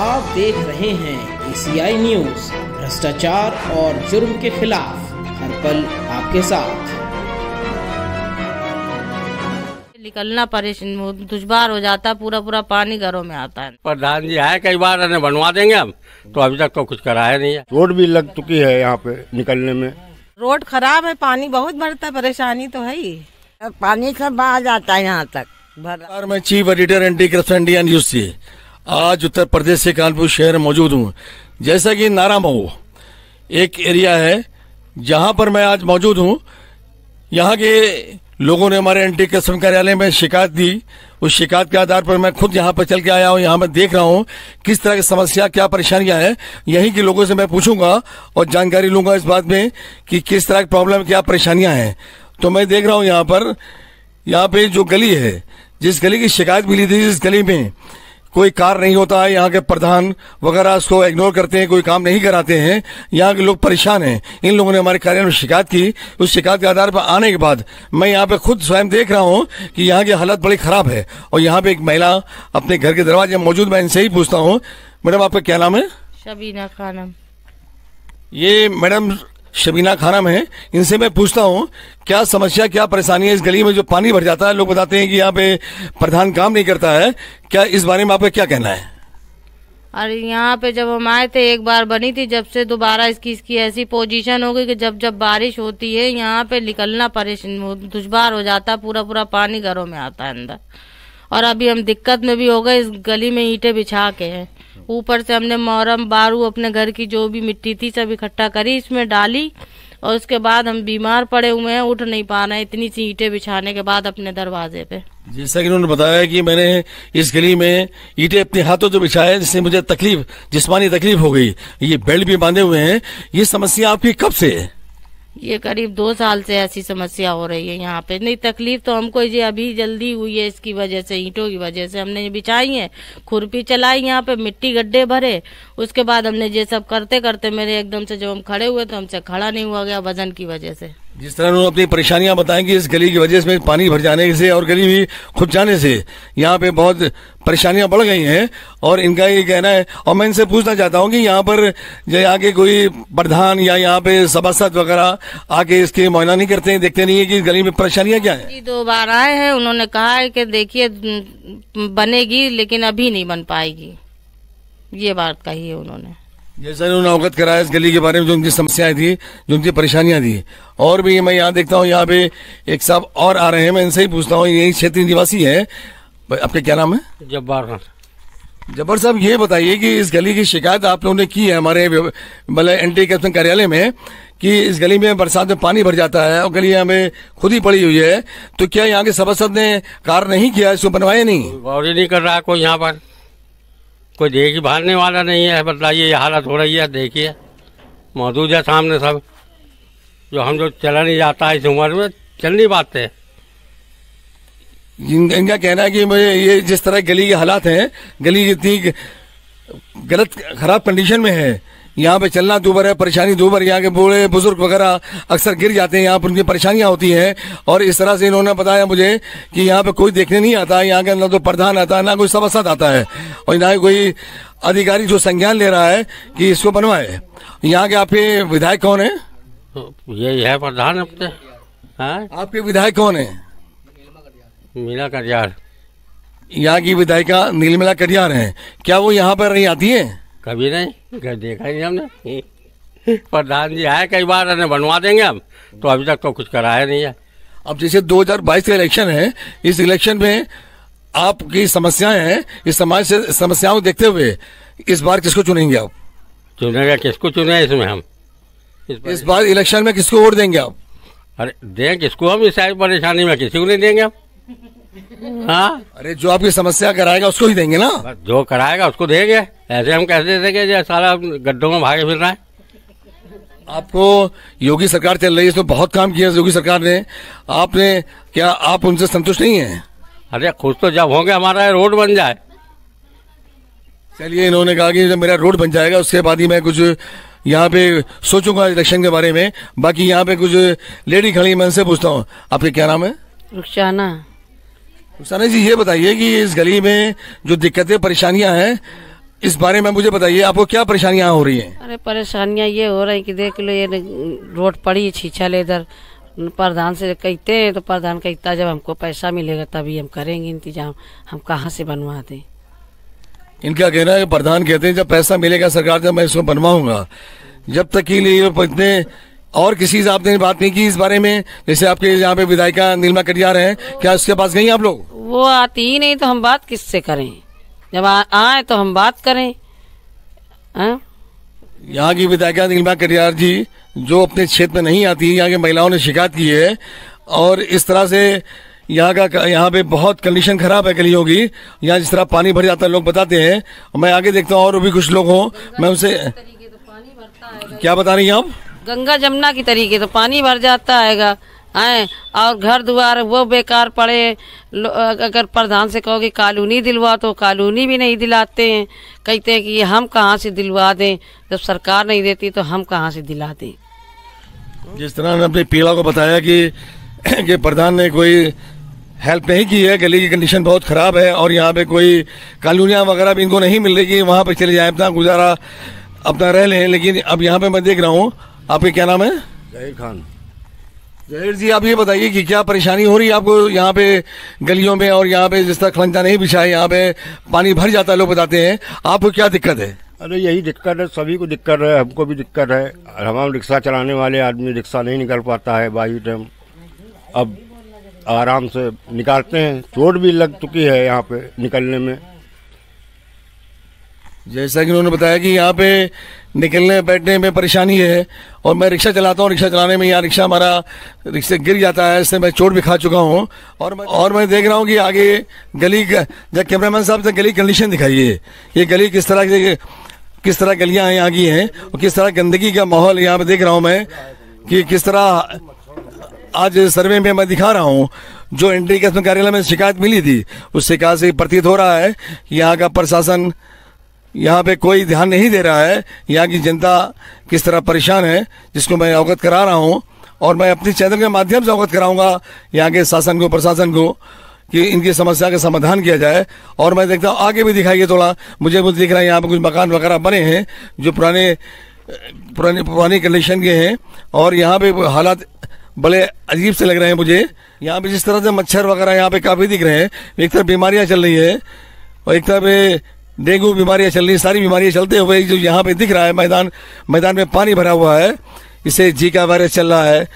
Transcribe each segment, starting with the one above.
आप देख रहे हैं एसीआई न्यूज भ्रष्टाचार और जुर्म के खिलाफ हर पल आपके साथ निकलना परेशान दुश्वार हो जाता पूरा पूरा पानी घरों में आता है प्रधान जी है कई बार हमें बनवा देंगे हम तो अभी तक तो कुछ कराया नहीं है रोड भी लग चुकी है यहाँ पे निकलने में रोड खराब है पानी बहुत भरता है परेशानी तो है ही पानी सब आ जाता है यहाँ तक भर मैं chief editor anti corruption news ऐसी आज उत्तर प्रदेश के कानपुर शहर मौजूद हूँ जैसा कि नारा मऊ एक एरिया है जहाँ पर मैं आज मौजूद हूँ यहाँ के लोगों ने हमारे एंटी कस्टम कार्यालय में शिकायत दी उस शिकायत के आधार पर मैं खुद यहाँ पर चल के आया हूँ यहाँ मैं देख रहा हूँ किस तरह की समस्या क्या परेशानियाँ हैं यहीं के लोगों से मैं पूछूंगा और जानकारी लूंगा इस बात में कि किस तरह की प्रॉब्लम क्या परेशानियाँ हैं तो मैं देख रहा हूँ यहाँ पर यहाँ पे जो गली है जिस गली की शिकायत मिली थी जिस गली में कोई कार नहीं होता है यहाँ के प्रधान वगैरह उसको इग्नोर करते हैं कोई काम नहीं कराते हैं यहाँ के लोग परेशान हैं इन लोगों ने हमारे कार्यालय में शिकायत की उस शिकायत के आधार पर आने के बाद मैं यहाँ पे खुद स्वयं देख रहा हूँ कि यहाँ की हालत बड़ी ख़राब है और यहाँ पे एक महिला अपने घर के दरवाजे में मौजूद मैं इनसे ही पूछता हूँ मैडम आपका क्या नाम है शबीना खानम ये मैडम शबीना खाना में इनसे मैं पूछता हूँ क्या समस्या क्या परेशानी है इस गली में जो पानी भर जाता है लोग बताते हैं कि यहाँ पे प्रधान काम नहीं करता है क्या इस बारे में आपका क्या कहना है अरे यहाँ पे जब हम आए थे एक बार बनी थी जब से दोबारा इसकी इसकी ऐसी पोजीशन हो गई कि जब जब बारिश होती है यहाँ पे निकलना परेशान दुशवार हो जाता है पूरा पूरा पानी घरों में आता है अंदर और अभी हम दिक्कत में भी हो गए इस गली में ईटे बिछा के हैं ऊपर से हमने मोहरम बारू अपने घर की जो भी मिट्टी थी सब इकट्ठा करी इसमें डाली और उसके बाद हम बीमार पड़े हुए हैं उठ नहीं पा रहे हैं इतनी सी ईटे बिछाने के बाद अपने दरवाजे पे जैसा कि उन्होंने बताया कि मैंने इस गली में ईटे अपने हाथों से बिछाए जिससे मुझे तकलीफ जिसमानी तकलीफ हो गई ये बेल्ट भी बांधे हुए हैं ये समस्या आपकी कब से है ये करीब दो साल से ऐसी समस्या हो रही है यहाँ पे नहीं तकलीफ तो हमको ये अभी जल्दी हुई है इसकी वजह से ईंटों की वजह से हमने ये बिछाई है खुरपी चलाई यहाँ पे मिट्टी गड्ढे भरे उसके बाद हमने ये सब करते करते मेरे एकदम से जब हम खड़े हुए तो हमसे खड़ा नहीं हुआ गया वजन की वजह से जिस तरह उन्होंने अपनी परेशानियां बताई कि इस गली की वजह से पानी भर जाने से और गली भी खुद जाने से यहाँ पे बहुत परेशानियां बढ़ गई हैं और इनका ये कहना है और मैं इनसे पूछना चाहता हूँ कि यहाँ पर जो कोई प्रधान या यहाँ पे सभासद वगैरह आके इसके मुआयना नहीं करते हैं देखते नहीं है कि इस गली में परेशानियाँ क्या है दो बार आए हैं उन्होंने कहा है कि देखिए बनेगी लेकिन अभी नहीं बन पाएगी ये बात कही है उन्होंने जैसा उन्होंने अवगत कराया इस गली के बारे में जो उनकी समस्याएं थी जो उनकी परेशानियां थी और भी मैं यहाँ देखता हूँ यहाँ पे एक साहब और आ रहे हैं मैं इनसे ही पूछता हूँ यही क्षेत्रीय निवासी है आपका क्या नाम है जब्बार जब्बर साहब ये बताइए कि इस गली की शिकायत आप लोगों ने की है हमारे मतलब एंटी करप्शन कार्यालय में कि इस गली में बरसात में पानी भर जाता है और गली हमें खुद ही पड़ी हुई है तो क्या यहाँ के सभासद ने कार्य नहीं किया इसको बनवाया नहीं नहीं कर रहा कोई यहाँ पर कोई देख भालने वाला नहीं है बताइए ये हालत हो रही है देखिए मौजूद है सामने सब जो हम जो चला नहीं जाता है इस उम्र में चल नहीं पाते इनका कहना है कि मुझे ये जिस तरह गली के हालात हैं गली जितनी गलत खराब कंडीशन में है यहाँ पे चलना दूभर है परेशानी दूभर यहाँ के बूढ़े बुजुर्ग वगैरह अक्सर गिर जाते हैं यहाँ पर उनकी परेशानियां होती हैं और इस तरह से इन्होंने बताया मुझे कि यहाँ पे कोई देखने नहीं आता यहाँ के अंदर तो प्रधान आता है ना कोई सभासद आता है और ना ही कोई अधिकारी जो संज्ञान ले रहा है कि इसको बनवाए यहाँ के आपके विधायक कौन है ये है प्रधान अपने हाँ? आपके विधायक कौन है मीना कटियार यहाँ की विधायिका नीलमिला कटियार है क्या वो यहाँ पर नहीं आती है कभी नहीं क्या देखा ही नहीं हमने प्रधान जी आए कई बार हमें बनवा देंगे हम तो अभी तक तो कुछ कराया नहीं है अब जैसे 2022 का इलेक्शन है इस इलेक्शन में आपकी समस्याएं हैं इस समाज से समस्याओं को देखते हुए इस बार किसको चुनेंगे आप चुनेगा किसको चुने इसमें हम इस बार, इस बार इलेक्शन में किसको वोट देंगे आप अरे दें किसको हम इस परेशानी में किसी को नहीं देंगे हम हाँ अरे जो आपकी समस्या कराएगा उसको ही देंगे ना जो कराएगा उसको देंगे ऐसे हम कहते थे कि सारा गड्ढों में भागे फिर रहा है आपको योगी सरकार चल रही है इसमें बहुत काम किया योगी सरकार ने आपने क्या आप उनसे संतुष्ट नहीं है अरे खुश तो जब होंगे हमारा रोड बन जाए चलिए इन्होंने कहा कि जब मेरा रोड बन जाएगा उसके बाद ही मैं कुछ यहाँ पे सोचूंगा इलेक्शन के बारे में बाकी यहाँ पे कुछ लेडी खड़ी मैं उनसे पूछता हूँ आपके क्या नाम है रुखसाना रुखसाना जी ये बताइए कि इस गली में जो दिक्कतें परेशानियाँ हैं इस बारे में मुझे बताइए आपको क्या परेशानियाँ हो रही हैं अरे परेशानियाँ ये हो रही कि देख लो ये रोड पड़ी छीछा इधर प्रधान से कहते हैं तो प्रधान कहता जब हमको पैसा मिलेगा तभी हम करेंगे इंतजाम हम कहाँ से बनवा दें इनका कहना है प्रधान कहते हैं जब पैसा मिलेगा सरकार जब मैं इसको बनवाऊंगा जब तक के लिए इतने और किसी से आपने बात नहीं की इस बारे में जैसे आपके यहाँ पे विधायिका नीलमा कटियार हैं क्या उसके पास गई आप लोग वो आती ही नहीं तो हम बात किससे करें जब आए तो हम बात करें हाँ? यहाँ की विधायिका नीलिमा कटियार जी जो अपने क्षेत्र में नहीं आती यहाँ की महिलाओं ने शिकायत की है और इस तरह से यहाँ का यहाँ पे बहुत कंडीशन खराब है गलियों की यहाँ जिस तरह पानी भर जाता है लोग बताते हैं मैं आगे देखता हूँ और भी कुछ लोग हों मैं उनसे तो क्या बता रही हैं आप गंगा जमुना की तरीके तो पानी भर जाता है हैं और घर द्वार वो बेकार पड़े अगर प्रधान से कहोगे कॉलोनी दिलवा तो कॉलोनी भी नहीं दिलाते हैं कहते हैं कि ये हम कहाँ से दिलवा दें जब सरकार नहीं देती तो हम कहाँ से दिला दें जिस तरह ने अपने पीड़ा को बताया कि, कि प्रधान ने कोई हेल्प नहीं की है गली की कंडीशन बहुत ख़राब है और यहाँ पे कोई कॉलोनियाँ वगैरह भी इनको नहीं मिल रही वहाँ पे चले जाए अपना गुजारा अपना रह लें लेकिन अब यहाँ पे मैं देख रहा हूँ आपके क्या नाम है जहीर खान जहिर जी आप ये बताइए कि क्या परेशानी हो रही है आपको यहाँ पे गलियों में और यहाँ पे जिस तरह खलंजा नहीं बिछा है यहाँ पे पानी भर जाता है लोग बताते हैं आपको क्या दिक्कत है अरे यही दिक्कत है सभी को दिक्कत है हमको भी दिक्कत है हम रिक्शा चलाने वाले आदमी रिक्शा नहीं निकल पाता है बाई टाइम अब आराम से निकालते हैं चोट भी लग चुकी है यहाँ पे निकलने में जैसा कि उन्होंने बताया कि यहाँ पे निकलने बैठने में परेशानी है और मैं रिक्शा चलाता हूँ रिक्शा चलाने में यहाँ रिक्शा हमारा रिक्शे गिर जाता है इससे मैं चोट भी खा चुका हूँ और मैं और मैं देख रहा हूँ कि आगे गली जब कैमरामैन साहब से गली कंडीशन दिखाइए ये गली किस तरह की किस तरह गलियाँ यहाँ की हैं और किस तरह गंदगी का माहौल यहाँ पर देख रहा हूँ मैं कि किस तरह आज सर्वे में मैं दिखा रहा हूँ जो एंट्री कस्म कार्यालय में शिकायत मिली थी उस शिकायत से प्रतीत हो रहा है यहाँ का प्रशासन यहाँ पे कोई ध्यान नहीं दे रहा है यहाँ की जनता किस तरह परेशान है जिसको मैं अवगत करा रहा हूँ और मैं अपने चैनल के माध्यम से अवगत कराऊंगा यहाँ के शासन को प्रशासन को कि इनकी समस्या का समाधान किया जाए और मैं देखता हूँ आगे भी दिखाइए थोड़ा मुझे कुछ दिख रहा है यहाँ पे कुछ मकान वगैरह बने हैं जो पुराने पुराने पुराने कंडीशन के हैं और यहाँ पे हालात बड़े अजीब से लग रहे हैं मुझे यहाँ पे जिस तरह से मच्छर वगैरह यहाँ पे काफ़ी दिख रहे हैं एक तरफ बीमारियाँ चल रही है और एक तरफ डेंगू बीमारियाँ चल रही सारी बीमारियाँ चलते हुए जो यहाँ पे दिख रहा है मैदान मैदान में पानी भरा हुआ है इससे जीका वायरस चल रहा है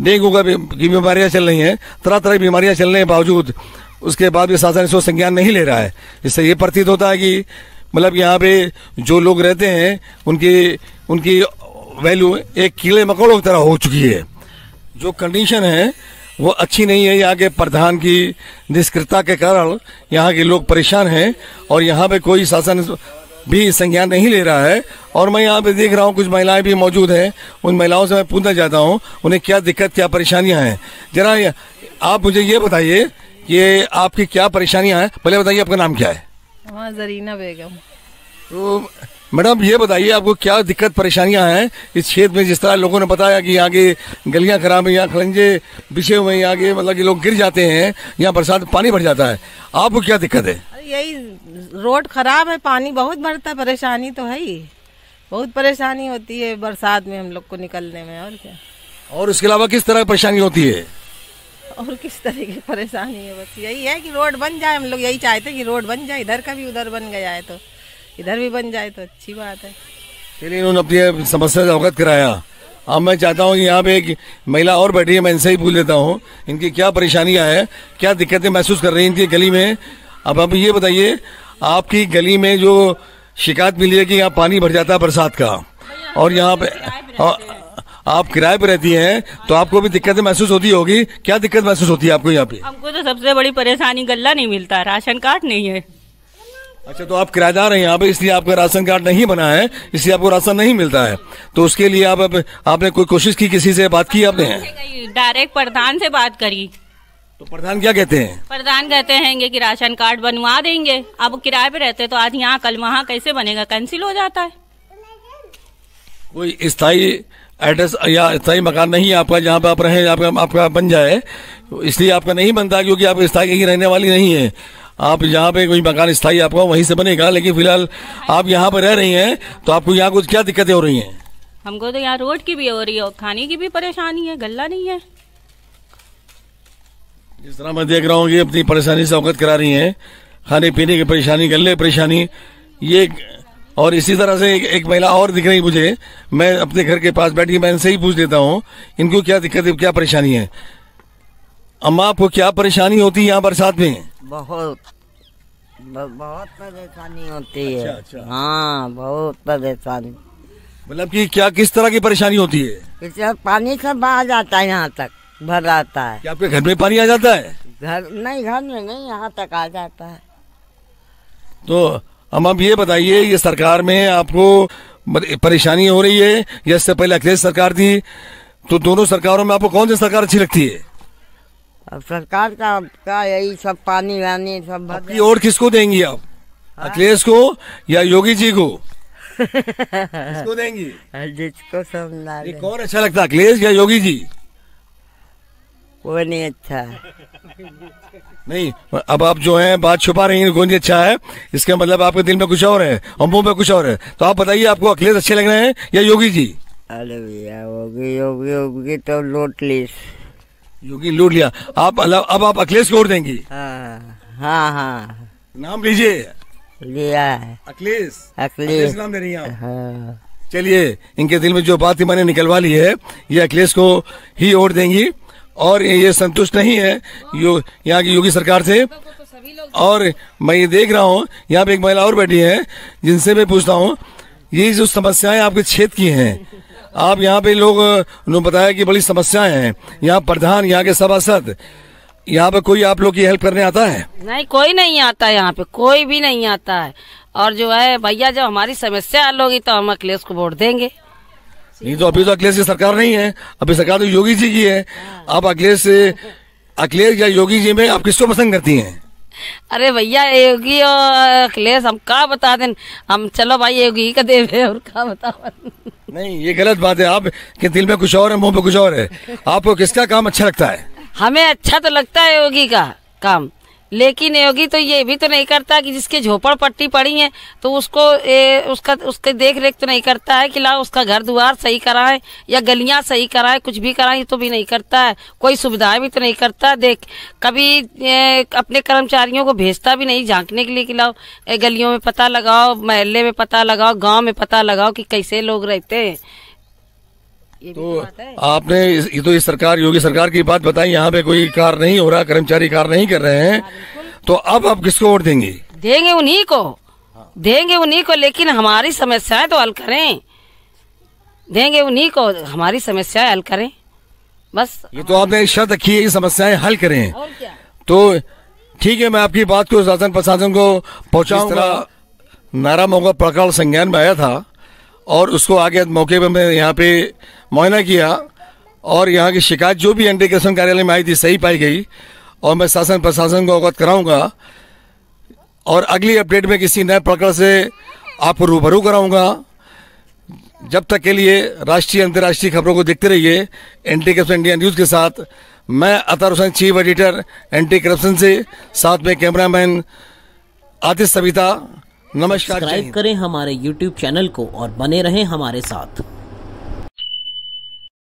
डेंगू का भी बीमारियाँ चल रही हैं तरह तरह की बीमारियाँ चलने के बावजूद उसके बाद भी शासन इसको संज्ञान नहीं ले रहा है इससे ये प्रतीत होता है कि मतलब यहाँ पे जो लोग रहते हैं उनकी उनकी वैल्यू एक कीड़े मकोड़ों की तरह हो चुकी है जो कंडीशन है वो अच्छी नहीं है यहाँ के प्रधान की निष्क्रियता के कारण यहाँ के लोग परेशान हैं और यहाँ पे कोई शासन भी संज्ञान नहीं ले रहा है और मैं यहाँ पे देख रहा हूँ कुछ महिलाएं भी मौजूद हैं उन महिलाओं से मैं पूछना चाहता हूँ उन्हें क्या दिक्कत क्या परेशानियाँ हैं जरा आप मुझे ये बताइए कि आपकी क्या परेशानियाँ हैं पहले बताइए आपका नाम क्या है हाँ, जरीना बेगम तो मैडम ये बताइए आपको क्या दिक्कत परेशानियां हैं इस क्षेत्र में जिस तरह लोगों ने बताया कि आगे गलियां खराब है यहाँ खलंजे बिछे हुए हैं आगे मतलब कि लोग गिर जाते हैं यहाँ बरसात पानी भर जाता है आपको क्या दिक्कत है यही रोड खराब है पानी बहुत भरता है परेशानी तो है ही बहुत परेशानी होती है बरसात में हम लोग को निकलने में और क्या और उसके अलावा किस तरह परेशानी होती है और किस तरह की परेशानी है बस यही है कि रोड बन जाए हम लोग यही चाहते कि रोड बन जाए इधर का भी उधर बन गया है तो इधर भी बन जाए तो अच्छी बात है चलिए इन्होंने अपनी समस्या से अवगत कराया अब मैं चाहता हूँ यहाँ पे एक महिला और बैठी है मैं इनसे ही पूछ लेता हूँ इनकी क्या परेशानियाँ है क्या दिक्कतें महसूस कर रही हैं इनकी गली में अब आप ये बताइए आपकी गली में जो शिकायत मिली है कि यहाँ पानी भर जाता है बरसात का और यहाँ पे आप किराए पर रहती हैं तो आपको भी दिक्कतें महसूस होती होगी क्या दिक्कत महसूस होती है आपको यहाँ पे हमको तो सबसे बड़ी परेशानी गल्ला नहीं मिलता राशन कार्ड नहीं है अच्छा तो आप किराएदार हैं यहाँ पे इसलिए आपका राशन कार्ड नहीं बना है इसलिए आपको राशन नहीं मिलता है तो उसके लिए आप, आपने कोई कोशिश की किसी से बात की आपने डायरेक्ट प्रधान से बात करी तो प्रधान क्या कहते हैं प्रधान कहते हैं कि राशन कार्ड बनवा देंगे अब किराए पे रहते तो आज यहाँ कल वहाँ कैसे बनेगा कैंसिल हो जाता है कोई स्थायी एड्रेस या स्थायी मकान नहीं है आपका जहाँ पे आप रहे आपका आपका बन जाए तो इसलिए आपका नहीं बनता क्योंकि आप स्थायी कहीं रहने वाली नहीं है आप यहाँ पे कोई मकान स्थायी आपका वहीं से बनेगा लेकिन फिलहाल आप यहाँ पर रह रही हैं तो आपको यहाँ कुछ क्या दिक्कतें हो रही हैं हमको तो यहाँ रोड की भी हो रही है खाने की भी परेशानी है गल्ला नहीं है जिस तरह मैं देख रहा हूँ की अपनी परेशानी से अवगत करा रही है खाने पीने की परेशानी गले परेशानी ये और इसी तरह से एक, एक महिला और दिख रही मुझे मैं अपने घर के पास बैठ के मैं इनसे ही पूछ लेता हूँ इनको क्या दिक्कत क्या परेशानी है अम्मा आपको क्या परेशानी होती है यहाँ बरसात में बहुत बहुत परेशानी होती है अच्छा, अच्छा। हाँ बहुत परेशानी मतलब कि क्या किस तरह की परेशानी होती है पानी सब आ जाता है यहाँ तक भर आता है क्या आपके घर में पानी आ जाता है घर नहीं घर में नहीं यहाँ तक आ जाता है तो हम आप ये बताइए ये सरकार में आपको परेशानी हो रही है या इससे पहले अखिलेश सरकार थी तो दोनों सरकारों में आपको कौन सी सरकार अच्छी लगती है अब सरकार का आपका यही सब पानी वानी सब आपकी और किसको देंगी आप हाँ? अखिलेश को या योगी जी को किसको देंगी हाँ, जिसको समझा कौन अच्छा लगता अखिलेश या योगी जी कोई नहीं अच्छा नहीं अब आप जो है बात छुपा रही हैं कोई अच्छा है इसका मतलब आपके दिल में कुछ और है और मुंह में कुछ और है तो आप बताइए आपको अखिलेश अच्छे लग रहे हैं या योगी जी अरे भैया योगी योगी योगी तो लोटलिस योगी लूट लिया आप अब आप अखिलेश को देंगी हाँ, हाँ हाँ नाम लीजिए लिया अखिलेश अखिलेश नाम दे रही हैं हाँ। चलिए इनके दिल में जो बात थी मैंने निकलवा ली है ये अखिलेश को ही वोट देंगी और ये संतुष्ट नहीं है यो यहाँ की योगी सरकार से और मैं ये देख रहा हूँ यहाँ पे एक महिला और बैठी है जिनसे मैं पूछता हूँ ये जो समस्याएं आपके क्षेत्र की हैं आप यहाँ पे लोग ने बताया कि बड़ी समस्याएं हैं यहाँ प्रधान यहाँ के सभासद यहाँ पे कोई आप लोग की हेल्प करने आता है नहीं कोई नहीं आता है यहाँ पे कोई भी नहीं आता है और जो है भैया जब हमारी समस्या हल होगी तो हम अखिलेश को वोट देंगे नहीं तो अभी तो अखिलेश की सरकार नहीं है अभी सरकार तो योगी जी की है हाँ। आप अखिलेश अखिलेश या योगी जी में आप किसको पसंद करती हैं अरे भैया योगी और अखिलेश हम कहा बता दें हम चलो भाई योगी का देवे और कहा बता नहीं ये गलत बात है आप के दिल में कुछ और है मुंह पे कुछ और है आपको किसका काम अच्छा लगता है हमें अच्छा तो लगता है योगी का काम लेकिन योगी तो ये भी तो नहीं करता कि जिसके झोपड़ पट्टी पड़ी है तो उसको ए, उसका उसके देख रेख तो नहीं करता है कि लाओ उसका घर द्वार सही कराए या गलियां सही कराए कुछ भी कराए तो भी नहीं करता है कोई सुविधाएं भी तो नहीं करता देख कभी ए, अपने कर्मचारियों को भेजता भी नहीं झांकने के लिए कि लाओ गलियों में पता लगाओ महल्ले में पता लगाओ गाँव में पता लगाओ कि कैसे लोग रहते हैं ये तो, तो आपने ये तो इस सरकार योगी सरकार की बात बताई यहाँ पे कोई कार्य नहीं हो रहा कर्मचारी कार्य नहीं कर रहे हैं हाँ, तो अब आप किसको वोट देंगे देंगे उन्हीं को हाँ। देंगे उन्हीं को लेकिन हमारी समस्याएं तो हल करें देंगे उन्हीं को हमारी समस्याएं हल करें बस ये तो आपने शर्त रखी है समस्याएं हल करें तो ठीक है मैं आपकी बात को शासन प्रशासन को पहुंचाऊंगा नारा मौका प्रकार संज्ञान में आया था और उसको आगे मौके पर मैं यहाँ पे मुआयना किया और यहाँ की शिकायत जो भी एंटी करप्शन कार्यालय में आई थी सही पाई गई और मैं शासन प्रशासन को अवगत कराऊंगा और अगली अपडेट में किसी नए प्रकरण से आपको रूबरू कराऊंगा जब तक के लिए राष्ट्रीय अंतर्राष्ट्रीय खबरों को देखते रहिए एंटी करप्शन इंडिया न्यूज़ के साथ मैं Atar Hussain chief editor anti corruption से साथ में कैमरामैन आतिश सविता नमस्कार करें हमारे यूट्यूब चैनल को और बने रहें हमारे साथ